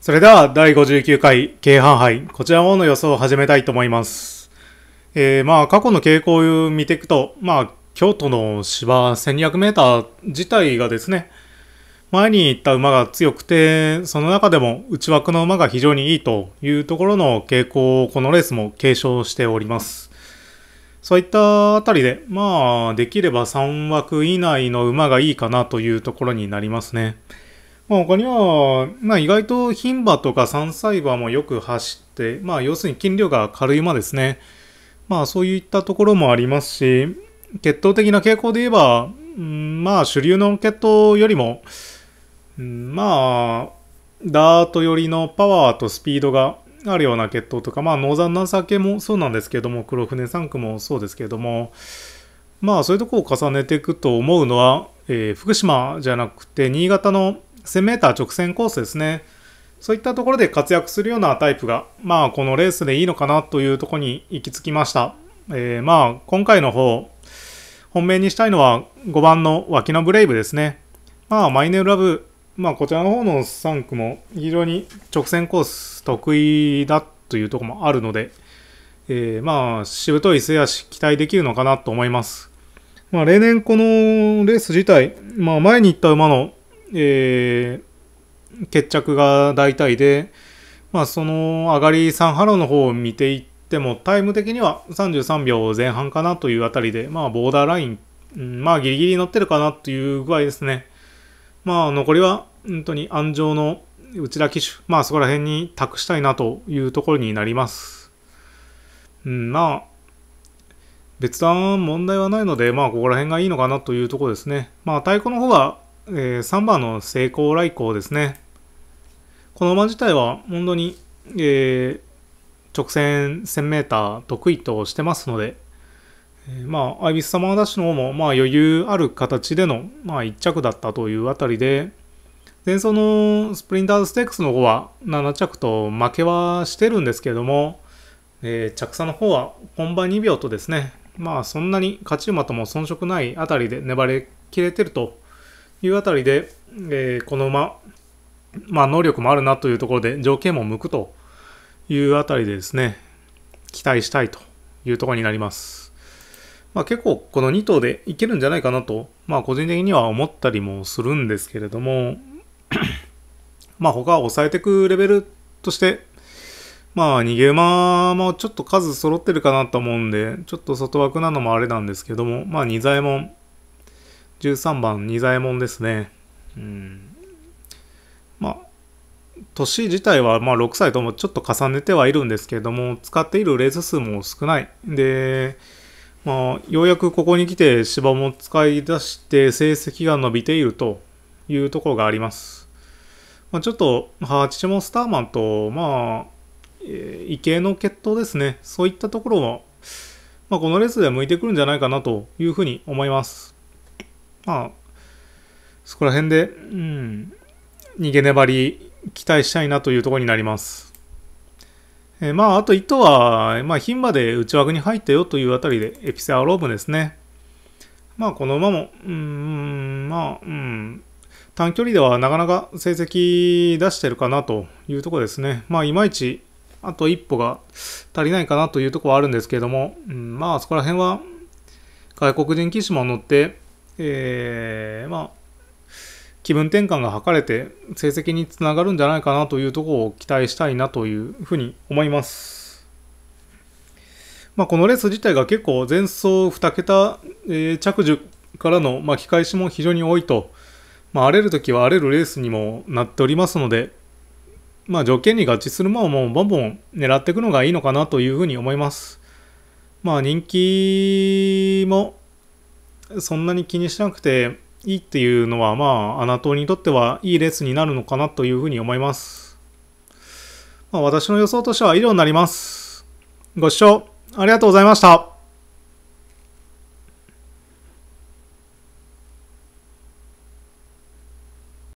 それでは第59回京阪杯こちらもの予想を始めたいと思います。えー、まあ過去の傾向を見ていくと、まあ京都の芝 1200m 自体がですね、前に行った馬が強くて、その中でも内枠の馬が非常にいいというところの傾向をこのレースも継承しております。そういったあたりで、まあできれば3枠以内の馬がいいかなというところになりますね。まあ、他には、まあ、意外と牝馬とか山菜馬もよく走って、まあ、要するに筋量が軽い馬ですね。まあ、そういったところもありますし、血統的な傾向で言えば、うん、まあ、主流の血統よりも、うん、まあ、ダート寄りのパワーとスピードがあるような血統とか、まあ、ノーザンナンサー系もそうなんですけども、黒船ン区もそうですけども、まあ、そういうとこを重ねていくと思うのは、えー、福島じゃなくて、新潟の 1000m 直線コースですね。そういったところで活躍するようなタイプが、まあ、このレースでいいのかなというところに行き着きました。えー、まあ、今回の方、本命にしたいのは5番の脇のブレイブですね。まあ、マイネルラブ、まあ、こちらの方の3区も非常に直線コース得意だというところもあるので、えー、まあ、しぶとい末足期待できるのかなと思います。まあ、例年このレース自体、まあ、前に行った馬のえー、決着が大体で、まあ、その上がり3ハローの方を見ていっても、タイム的には33秒前半かなというあたりで、まあ、ボーダーライン、まあ、ギリギリ乗ってるかなという具合ですね。まあ、残りは、本当に安城の内田騎手、まあ、そこら辺に託したいなというところになります。うん、まあ、別段問題はないので、まあ、ここら辺がいいのかなというところですね。まあ、太鼓の方がえー、3番の成功来航ですね。この馬自体は本当に、えー、直線 1000m 得意としてますので、えー、まあ、アイビスサマーダッシュの方も、まあ、余裕ある形での、まあ、1着だったというあたりで、前走のスプリンターズステークスの方は7着と負けはしてるんですけれども、えー、着差の方は本番2秒とですね、まあそんなに勝ち馬とも遜色ないあたりで粘れきれてるというあたりで、えー、この馬、まあ、能力もあるなというところで条件も向くというあたりでですね、期待したいというところになります。まあ、結構この2頭でいけるんじゃないかなと、まあ、個人的には思ったりもするんですけれども、まあ他は抑えていくレベルとして、まあ逃げ馬もちょっと数揃ってるかなと思うんで、ちょっと外枠なのもあれなんですけども、まあ2左衛門、13番、仁左衛門ですね。うん。まあ、年自体はま6歳ともちょっと重ねてはいるんですけれども、使っているレース数も少ない。で、まあ、ようやくここに来て芝も使い出して成績が伸びているというところがあります。まあ、ちょっと、母父もスターマンと、まあ、畏敬の決闘ですね。そういったところも、まあ、このレースでは向いてくるんじゃないかなというふうに思います。まあ、そこら辺で、うん、逃げ粘り期待したいなというところになります。えー、まあ、あと1頭は、まあ、牝馬で内枠に入ったよというあたりで、エピセアローブですね。まあ、この馬も、うん、まあ、うん、短距離ではなかなか成績出してるかなというところですね。まあ、いまいち、あと一歩が足りないかなというところはあるんですけれども、うん、まあ、そこら辺は、外国人騎士も乗って、えー、まあ、気分転換が図れて成績につながるんじゃないかなというところを期待したいなというふうに思います。まあ、このレース自体が結構前走2桁、えー、着順からの巻き返しも非常に多いと、まあ、荒れるときは荒れるレースにもなっておりますので、まあ、条件に合致する馬をもうボンボン狙っていくのがいいのかなというふうに思います。まあ、人気もそんなに気にしなくていいっていうのは、まあ、アナトーにとってはいいレースになるのかなというふうに思います。まあ、私の予想としては以上になります。ご視聴ありがとうございました。